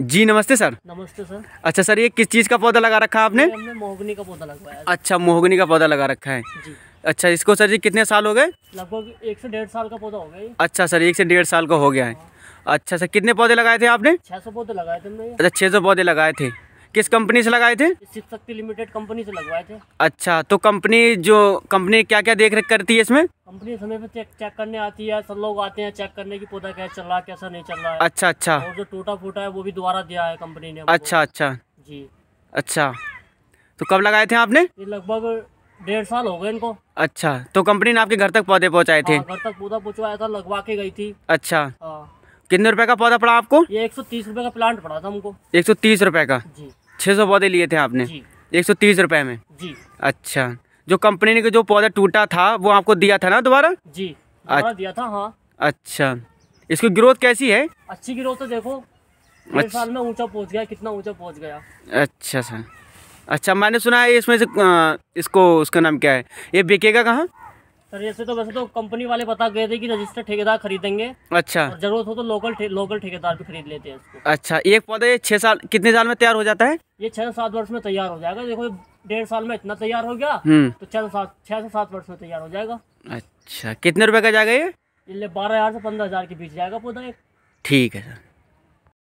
जी नमस्ते सर नमस्ते सर अच्छा सर ये किस चीज़ का पौधा लगा रखा है आपने हमने मोहगनी का पौधा लगवाया अच्छा मोहगनी का पौधा लगा रखा है जी अच्छा इसको सर जी कितने साल हो गए लगभग एक से डेढ़ साल का पौधा हो गया अच्छा सर एक से डेढ़ साल का हो गया है हाँ। अच्छा सर कितने पौधे लगाए थे आपने छः सौ पौधे लगाए थे अच्छा छः सौ पौधे लगाए थे किस कंपनी से लगाए थे लिमिटेड कंपनी से लगवाए थे अच्छा तो कंपनी जो कंपनी क्या क्या देख रेख करती है इसमें कंपनी समय पे चेक चेक करने आती है सब लोग आते हैं चेक करने की पौधा कैसा चल रहा है कैसा नहीं चल रहा है अच्छा अच्छा और जो टूटा फूटा है वो भी दोबारा दिया है कंपनी ने अच्छा अच्छा जी अच्छा तो कब लगाए थे आपने ये लगभग डेढ़ साल हो गए इनको अच्छा तो कंपनी ने आपके घर तक पौधे पहुँचाए थे हाँ, घर तक पौधा पहुँचवाया था लगवा के गई थी अच्छा हाँ। कितने रुपए का पौधा पड़ा आपको ये एक सौ तीस रुपए का प्लांट पड़ा था हमको एक सौ तीस रुपए का जी छः सौ पौधे लिए थे आपने एक सौ तीस रुपए में जी अच्छा जो कंपनी ने जो पौधा टूटा था वो आपको दिया था ना दोबारा जी अच्छा। दिया था हाँ अच्छा इसकी ग्रोथ कैसी है अच्छी ग्रोथ तो देखो अच्छा। साल में ऊंचा पहुंच गया कितना ऊंचा पहुंच गया अच्छा सर अच्छा मैंने सुना है इसमें से इसको उसका नाम क्या है ये बिकेगा कहाँ सर ऐसे तो वैसे तो कंपनी वाले बता गए थे कि रजिस्टर ठेकेदार खरीदेंगे अच्छा जरूरत हो तो लोकल थे, लोकल ठेकेदार भी खरीद लेते हैं इसको अच्छा एक पौधा ये छह साल कितने साल में तैयार हो जाता है ये छह सात वर्ष में तैयार हो जाएगा देखो डेढ़ साल में इतना तैयार हो गया हम्म। तो छह सात छह से सात वर्ष में तैयार हो जाएगा अच्छा कितने रुपए का जाएगा ये बारह हजार से पंद्रह हजार के बीच जाएगा पौधा एक ठीक है सर